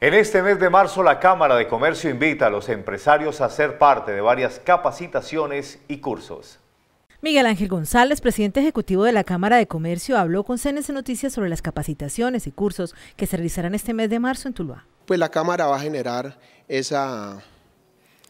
En este mes de marzo, la Cámara de Comercio invita a los empresarios a ser parte de varias capacitaciones y cursos. Miguel Ángel González, presidente ejecutivo de la Cámara de Comercio, habló con CNS Noticias sobre las capacitaciones y cursos que se realizarán este mes de marzo en Tuluá. Pues la Cámara va a generar esa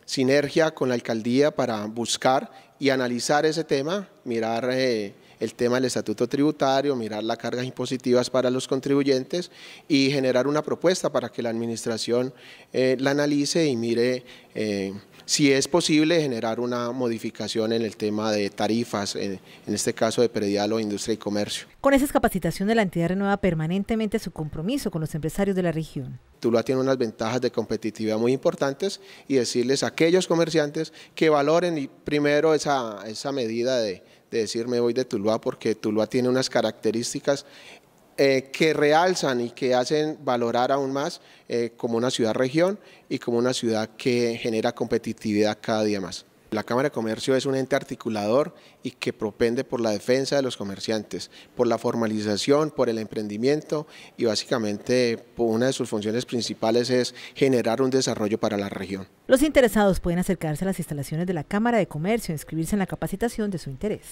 sinergia con la alcaldía para buscar y analizar ese tema, mirar... Eh, el tema del estatuto tributario, mirar las cargas impositivas para los contribuyentes y generar una propuesta para que la administración eh, la analice y mire eh, si es posible generar una modificación en el tema de tarifas, en, este caso de predial o industria y comercio. Con esas capacitaciones, la entidad renueva permanentemente su compromiso con los empresarios de la región. Tuluá tiene unas ventajas de competitividad muy importantes y decirles a aquellos comerciantes que valoren primero esa, medida de, decirme voy de Tuluá porque Tuluá tiene unas características eh, que realzan y que hacen valorar aún más eh, como una ciudad-región y como una ciudad que genera competitividad cada día más. La Cámara de Comercio es un ente articulador y que propende por la defensa de los comerciantes, por la formalización, por el emprendimiento y básicamente una de sus funciones principales es generar un desarrollo para la región. Los interesados pueden acercarse a las instalaciones de la Cámara de Comercio e inscribirse en la capacitación de su interés.